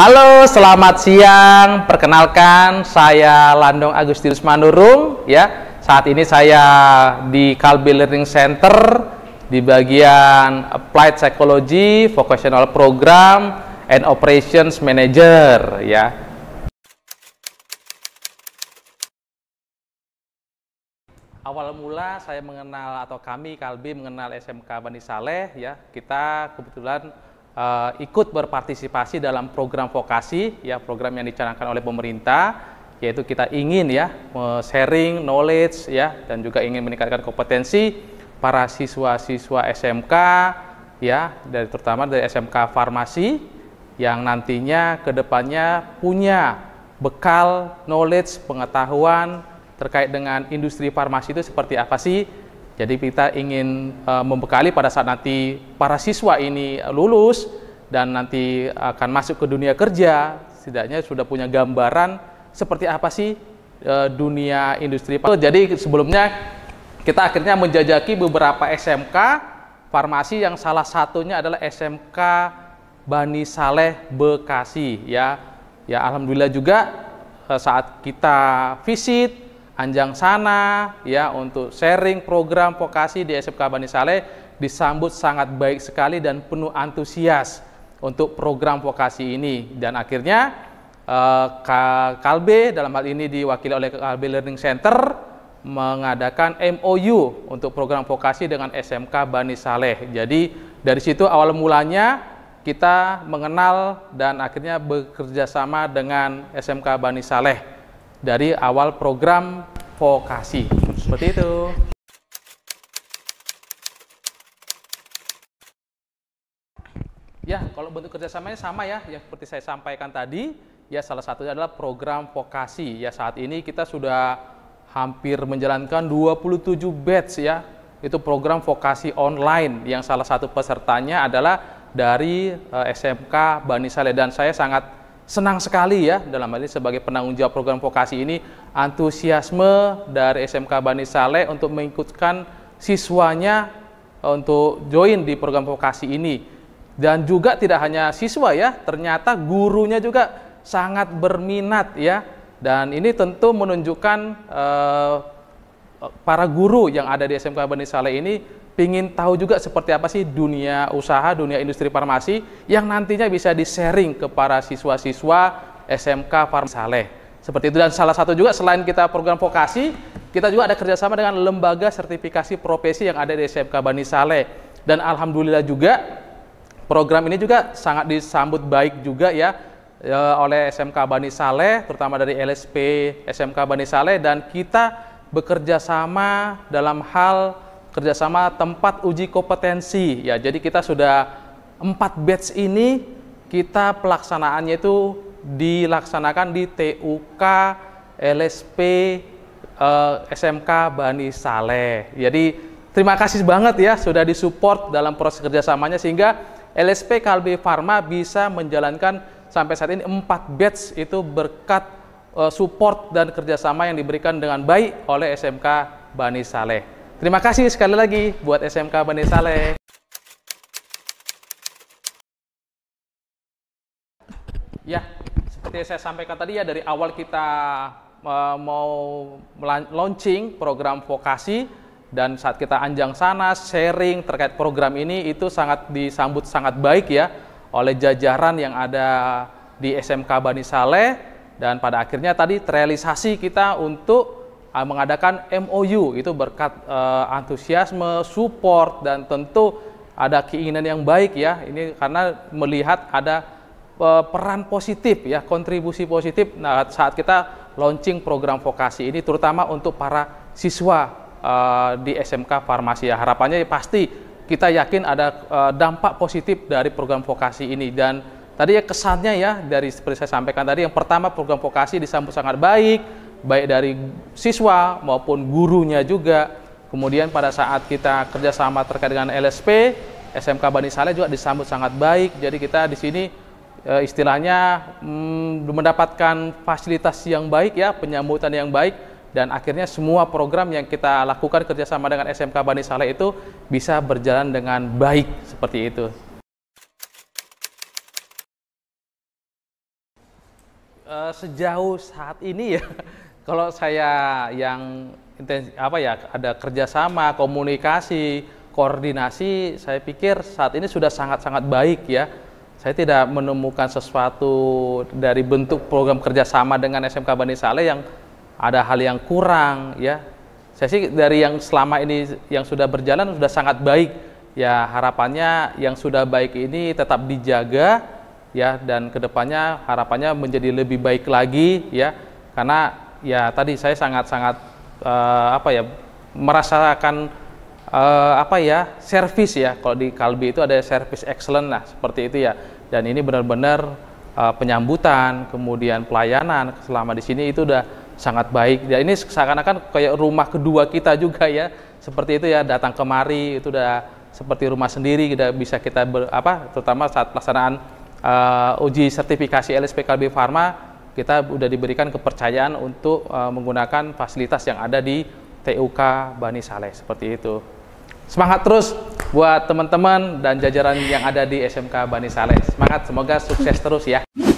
Halo, selamat siang. Perkenalkan, saya Landong Agustinus Manurung. Ya, saat ini saya di Kalbi Learning Center di bagian Applied Psychology, Vocational Program, and Operations Manager. Ya. Awal mula saya mengenal atau kami Kalbi mengenal SMK Bani Saleh ya. Kita kebetulan uh, ikut berpartisipasi dalam program vokasi ya program yang dicanangkan oleh pemerintah yaitu kita ingin ya sharing knowledge ya dan juga ingin meningkatkan kompetensi para siswa-siswa SMK ya dari terutama dari SMK farmasi yang nantinya kedepannya punya bekal knowledge pengetahuan terkait dengan industri farmasi itu seperti apa sih jadi kita ingin uh, membekali pada saat nanti para siswa ini eh, lulus dan nanti akan masuk ke dunia kerja, setidaknya sudah punya gambaran seperti apa sih uh, dunia industri. Jadi sebelumnya kita akhirnya menjajaki beberapa SMK farmasi yang salah satunya adalah SMK Bani Saleh Bekasi ya. Ya alhamdulillah juga saat kita visit Anjang sana ya untuk sharing program vokasi di SMK Bani Saleh disambut sangat baik sekali dan penuh antusias untuk program vokasi ini dan akhirnya eh, Kalbe dalam hal ini diwakili oleh Kalbe Learning Center mengadakan MOU untuk program vokasi dengan SMK Bani Saleh. Jadi dari situ awal mulanya kita mengenal dan akhirnya bekerja sama dengan SMK Bani Saleh dari awal program vokasi. Seperti itu. Ya, kalau bentuk kerjasamanya sama ya, yang seperti saya sampaikan tadi, ya salah satunya adalah program vokasi. Ya saat ini kita sudah hampir menjalankan 27 batch ya. Itu program vokasi online yang salah satu pesertanya adalah dari eh, SMK Bani Saleh dan saya sangat senang sekali ya dalam hal ini sebagai penanggung jawab program vokasi ini antusiasme dari SMK Bani Saleh untuk mengikutkan siswanya eh, untuk join di program vokasi ini dan juga tidak hanya siswa ya ternyata gurunya juga sangat berminat ya dan ini tentu menunjukkan eh, para guru yang ada di SMK Bani Saleh ini pingin tahu juga seperti apa sih dunia usaha, dunia industri farmasi yang nantinya bisa di-sharing ke para siswa-siswa SMK Farmasi Saleh. Seperti itu dan salah satu juga selain kita program vokasi, kita juga ada kerjasama dengan lembaga sertifikasi profesi yang ada di SMK Bani Saleh. Dan alhamdulillah juga program ini juga sangat disambut baik juga ya e, oleh SMK Bani Saleh, terutama dari LSP SMK Bani Saleh dan kita bekerja sama dalam hal kerjasama tempat uji kompetensi. Ya, jadi kita sudah empat batch ini kita pelaksanaannya itu dilaksanakan di TUK, LSP, eh, SMK Bani Saleh. Jadi terima kasih banget ya sudah disupport dalam proses kerjasamanya sehingga LSP Kalbe Farma bisa menjalankan sampai saat ini empat batch itu berkat eh, support dan kerjasama yang diberikan dengan baik oleh SMK Bani Saleh. Terima kasih sekali lagi buat SMK Bani Saleh. Ya, seperti saya sampaikan tadi ya dari awal kita uh, mau launching program vokasi dan saat kita anjang sana sharing terkait program ini itu sangat disambut sangat baik ya oleh jajaran yang ada di SMK Bani Saleh dan pada akhirnya tadi terrealisasi kita untuk Ah, mengadakan MOU itu berkat uh, antusiasme, support dan tentu ada keinginan yang baik ya. Ini karena melihat ada uh, peran positif ya, kontribusi positif nah, saat kita launching program vokasi ini terutama untuk para siswa uh, di SMK Farmasi ya. Harapannya ya pasti kita yakin ada uh, dampak positif dari program vokasi ini dan tadi ya kesannya ya dari seperti saya sampaikan tadi yang pertama program vokasi disambut sangat baik baik dari siswa maupun gurunya juga. Kemudian pada saat kita kerjasama terkait dengan LSP, SMK Bani Saleh juga disambut sangat baik. Jadi kita di sini e, istilahnya mm, mendapatkan fasilitas yang baik ya, penyambutan yang baik dan akhirnya semua program yang kita lakukan kerjasama dengan SMK Bani Saleh itu bisa berjalan dengan baik seperti itu. E, sejauh saat ini ya kalau saya yang intens apa ya ada kerjasama, komunikasi, koordinasi, saya pikir saat ini sudah sangat-sangat baik ya. Saya tidak menemukan sesuatu dari bentuk program kerjasama dengan SMK Bani Saleh yang ada hal yang kurang ya. Saya sih dari yang selama ini yang sudah berjalan sudah sangat baik. Ya harapannya yang sudah baik ini tetap dijaga ya dan kedepannya harapannya menjadi lebih baik lagi ya karena ya tadi saya sangat-sangat uh, apa ya merasakan uh, apa ya service ya kalau di Kalbi itu ada service excellent lah seperti itu ya dan ini benar-benar uh, penyambutan kemudian pelayanan selama di sini itu udah sangat baik ya ini seakan-akan kayak rumah kedua kita juga ya seperti itu ya datang kemari itu udah seperti rumah sendiri kita bisa kita ber, apa terutama saat pelaksanaan uh, uji sertifikasi LSP Kalbi Farma kita sudah diberikan kepercayaan untuk uh, menggunakan fasilitas yang ada di TUK Bani Saleh seperti itu. Semangat terus buat teman-teman dan jajaran yang ada di SMK Bani Saleh. Semangat, semoga sukses terus ya.